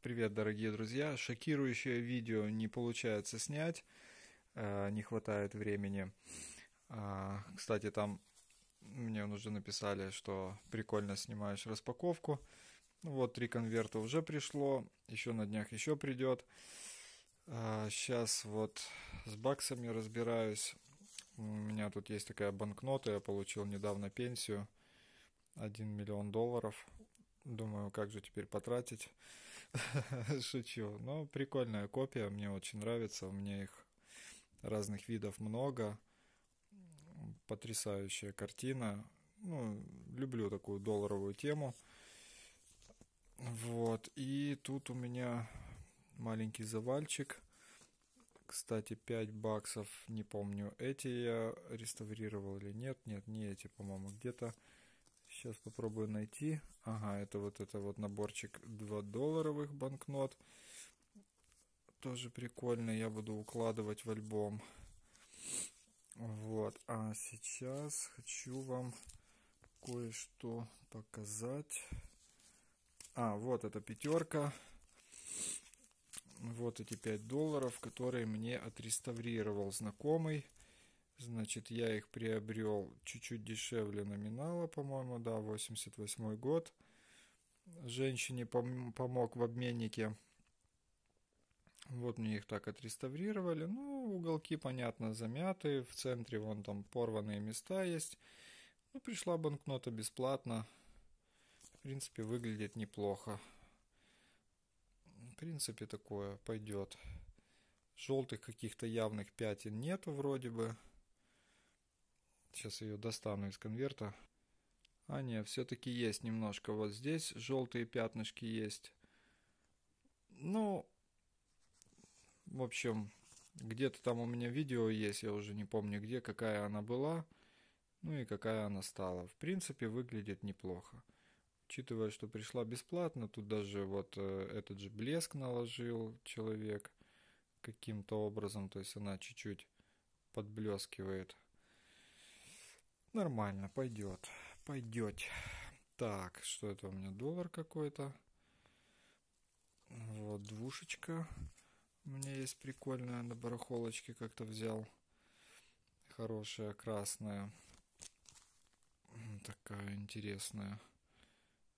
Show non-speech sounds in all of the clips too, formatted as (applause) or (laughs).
Привет, дорогие друзья. Шокирующее видео не получается снять, э, не хватает времени. А, кстати, там мне уже написали, что прикольно снимаешь распаковку. Ну вот три конверта уже пришло, еще на днях еще придет. Сейчас а, вот с баксами разбираюсь. У меня тут есть такая банкнота, я получил недавно пенсию. 1 миллион долларов. Думаю, как же теперь потратить. (laughs) Шучу. Но прикольная копия, мне очень нравится. У меня их разных видов много. Потрясающая картина. Ну, люблю такую долларовую тему. Вот. И тут у меня маленький завальчик. Кстати, 5 баксов, не помню, эти я реставрировал или нет. Нет, не эти, по-моему, где-то Сейчас попробую найти. Ага, это вот это вот наборчик 2 долларовых банкнот. Тоже прикольно, я буду укладывать в альбом. Вот, а сейчас хочу вам кое-что показать. А, вот эта пятерка. Вот эти 5 долларов, которые мне отреставрировал знакомый. Значит, я их приобрел чуть-чуть дешевле номинала, по-моему, да, 88 год. Женщине пом- помог в обменнике. Вот мне их так отреставрировали. Ну, уголки, понятно, замяты. В центре вон там порванные места есть. Ну, пришла банкнота бесплатно. В принципе, выглядит неплохо. В принципе, такое пойдет. Желтых каких-то явных пятен нету вроде бы. Сейчас ее достану из конверта. А не, все-таки есть немножко. Вот здесь желтые пятнышки есть. Ну, в общем, где-то там у меня видео есть, я уже не помню где, какая она была, ну и какая она стала. В принципе, выглядит неплохо. Учитывая, что пришла бесплатно, тут даже вот э, этот же блеск наложил человек каким-то образом, то есть она чуть-чуть подблескивает. Нормально, пойдет, пойдет. Так, что это у меня? Доллар какой-то. Вот, двушечка. У меня есть прикольная на барахолочке как-то взял. Хорошая, красная. Такая интересная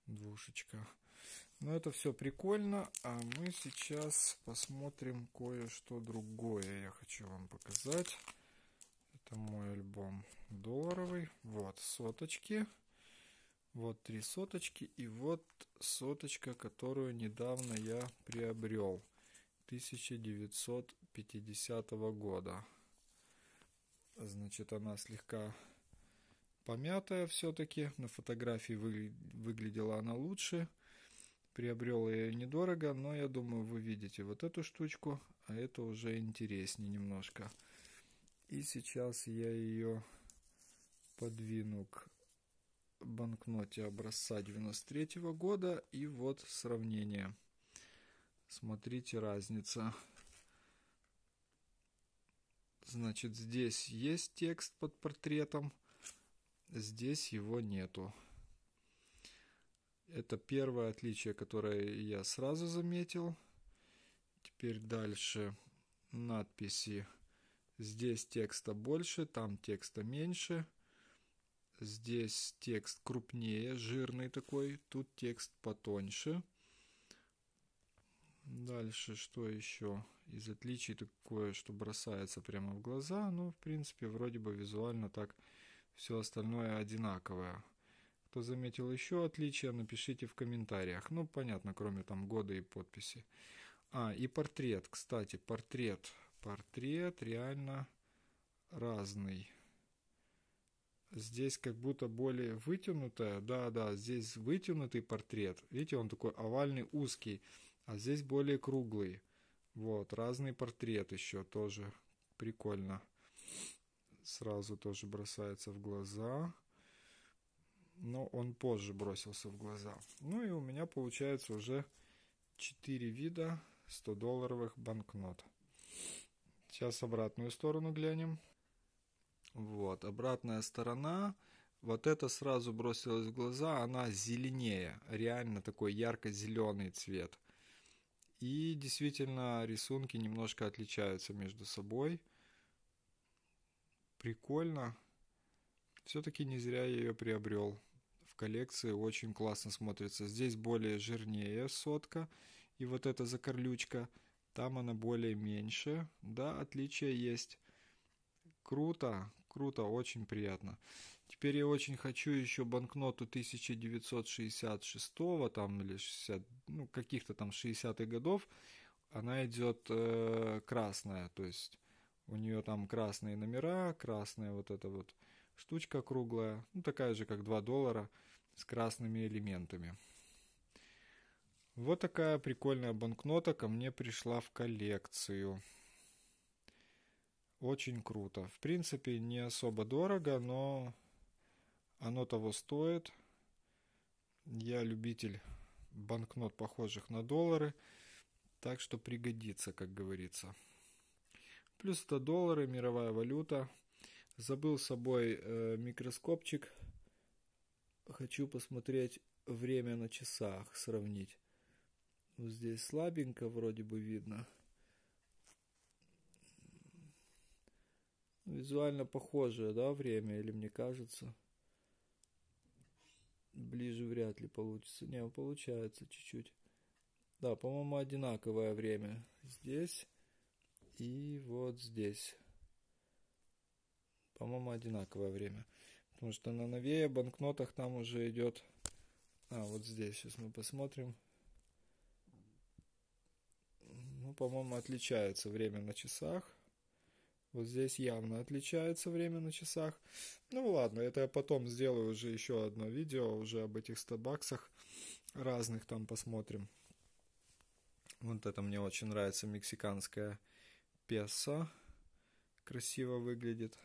двушечка. Но ну, это все прикольно. А мы сейчас посмотрим кое-что другое. Я хочу вам показать. Это мой альбом вот соточки. Вот три соточки. И вот соточка, которую недавно я приобрел. 1950 года. Значит, она слегка помятая все-таки. На фотографии вы, выглядела она лучше. Приобрел я ее недорого, но я думаю, вы видите вот эту штучку, а это уже интереснее немножко. И сейчас я ее подвину к банкноте образца 93 -го года. И вот сравнение. Смотрите разница. Значит, здесь есть текст под портретом, здесь его нету. Это первое отличие, которое я сразу заметил. Теперь дальше надписи. Здесь текста больше, там текста меньше – Здесь текст крупнее, жирный такой. Тут текст потоньше. Дальше что еще из отличий такое, что бросается прямо в глаза. Ну, в принципе, вроде бы визуально так все остальное одинаковое. Кто заметил еще отличия, напишите в комментариях. Ну, понятно, кроме там года и подписи. А, и портрет, кстати, портрет. Портрет реально разный. Здесь как будто более вытянутая, да-да, здесь вытянутый портрет. Видите, он такой овальный, узкий, а здесь более круглый. Вот, разный портрет еще тоже прикольно. Сразу тоже бросается в глаза. Но он позже бросился в глаза. Ну и у меня получается уже 4 вида 100-долларовых банкнот. Сейчас обратную сторону глянем. Вот, обратная сторона, вот это сразу бросилось в глаза, она зеленее, реально такой ярко-зеленый цвет. И действительно рисунки немножко отличаются между собой. Прикольно. Все-таки не зря я ее приобрел. В коллекции очень классно смотрится. Здесь более жирнее сотка. И вот эта закорлючка. Там она более меньше. Да, отличие есть. Круто, Круто, очень приятно. Теперь я очень хочу еще банкноту 1966 го там или 60, ну, каких-то там 60-х годов. Она идет э, красная, то есть у нее там красные номера, красная вот эта вот штучка круглая, ну такая же, как 2 доллара, с красными элементами. Вот такая прикольная банкнота ко мне пришла в коллекцию. Очень круто. В принципе, не особо дорого, но оно того стоит. Я любитель банкнот, похожих на доллары, так что пригодится, как говорится. Плюс это доллары, мировая валюта. Забыл с собой э, микроскопчик. Хочу посмотреть время на часах, сравнить. Вот здесь слабенько вроде бы видно. Визуально похожее, да, время, или мне кажется? Ближе вряд ли получится. Не, получается чуть-чуть. Да, по-моему, одинаковое время. Здесь и вот здесь. По-моему, одинаковое время. Потому что на новее банкнотах там уже идет... А, вот здесь. Сейчас мы посмотрим. Ну, по-моему, отличается время на часах. Вот здесь явно отличается время на часах. Ну ладно, это я потом сделаю уже еще одно видео, уже об этих 100 баксах разных там посмотрим. Вот это мне очень нравится, мексиканская песо. Красиво выглядит.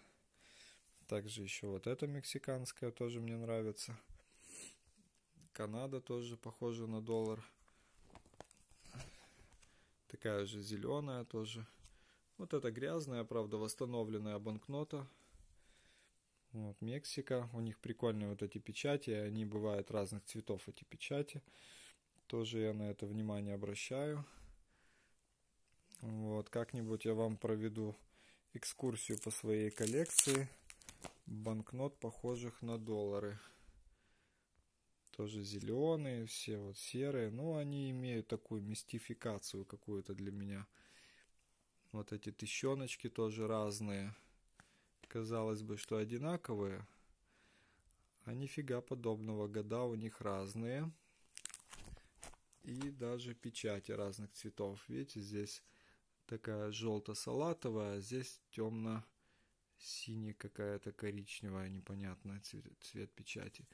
Также еще вот эта мексиканская тоже мне нравится. Канада тоже похожа на доллар. Такая же зеленая тоже. Вот это грязная, правда, восстановленная банкнота. Вот, Мексика. У них прикольные вот эти печати. Они бывают разных цветов, эти печати. Тоже я на это внимание обращаю. Вот, как-нибудь я вам проведу экскурсию по своей коллекции банкнот, похожих на доллары. Тоже зеленые, все вот серые. Но ну, они имеют такую мистификацию какую-то для меня – вот эти тыщеночки тоже разные. Казалось бы, что одинаковые. А нифига подобного. Года у них разные. И даже печати разных цветов. Видите, здесь такая желто-салатовая, а здесь темно синяя какая-то коричневая непонятная цвет, цвет печати.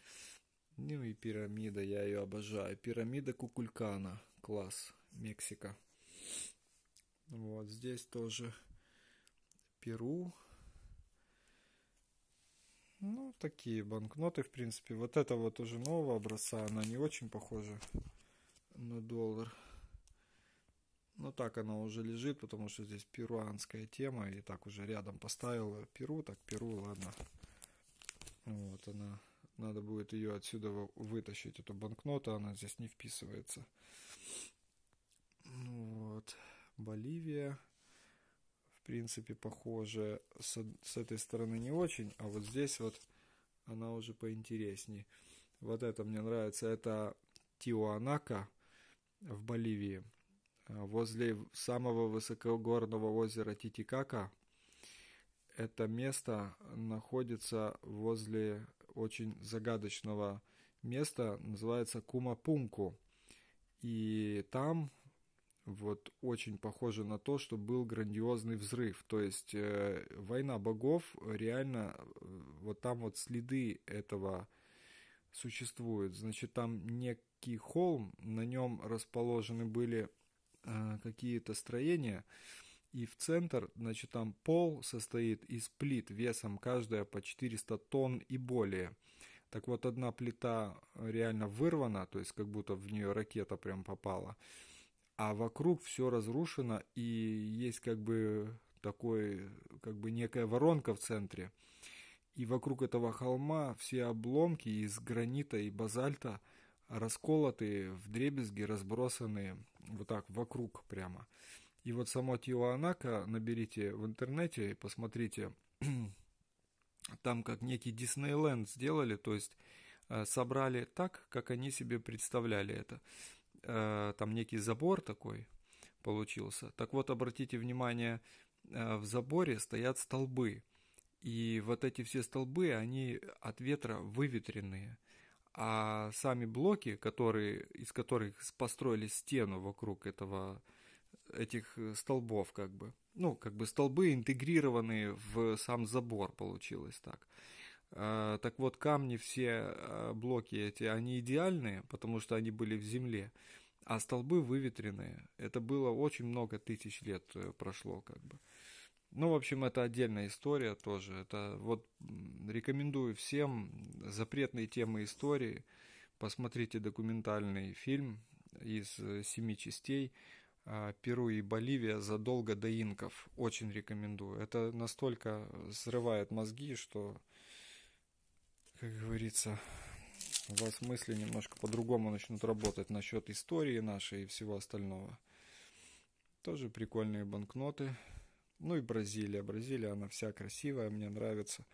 Ну и пирамида, я ее обожаю. Пирамида Кукулькана, класс, Мексика. Вот здесь тоже Перу. Ну, такие банкноты, в принципе. Вот это вот уже нового образца, она не очень похожа на доллар. Ну, так она уже лежит, потому что здесь перуанская тема. И так уже рядом поставила Перу, так Перу, ладно. Вот она. Надо будет ее отсюда вытащить, эту банкноту, она здесь не вписывается. Боливия, в принципе, похоже. С, с этой стороны не очень, а вот здесь вот она уже поинтереснее. Вот это мне нравится. Это Тиуанака в Боливии, э, возле самого высокогорного озера Титикака. Это место находится возле очень загадочного места, называется Кумапунку. И там вот очень похоже на то, что был грандиозный взрыв. То есть э, война богов э, реально э, вот там вот следы этого существуют. Значит, там некий холм, на нем расположены были э, какие-то строения, и в центр, значит, там пол состоит из плит весом каждая по 400 тонн и более. Так вот, одна плита э, реально вырвана, то есть как будто в нее ракета прям попала. Э, а вокруг все разрушено, и есть как бы такой, как бы некая воронка в центре. И вокруг этого холма все обломки из гранита и базальта расколотые, в дребезги разбросанные вот так вокруг прямо. И вот само Тиоанака наберите в интернете и посмотрите, (clears throat) там как некий Диснейленд сделали, то есть э, собрали так, как они себе представляли это э, там некий забор такой получился. Так вот, обратите внимание, э, в заборе стоят столбы. И вот эти все столбы, они от ветра выветренные. А сами блоки, которые, из которых построили стену вокруг этого, этих столбов, как бы, ну, как бы столбы интегрированные в сам забор, получилось так. А, так вот, камни, все а, блоки эти, они идеальные, потому что они были в земле, а столбы выветренные. Это было очень много тысяч лет э, прошло, как бы. Ну, в общем, это отдельная история тоже. Это вот рекомендую всем запретные темы истории. Посмотрите документальный фильм из э, семи частей а, Перу и Боливия задолго до инков. Очень рекомендую. Это настолько э, срывает мозги, что как говорится, у вас мысли немножко по-другому начнут работать насчет истории нашей и всего остального. Тоже прикольные банкноты. Ну и Бразилия. Бразилия, она вся красивая, мне нравится.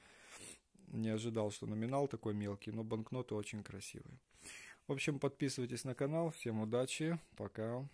Не ожидал, что номинал такой мелкий, но банкноты очень красивые. В общем, подписывайтесь на канал. Всем удачи. Пока.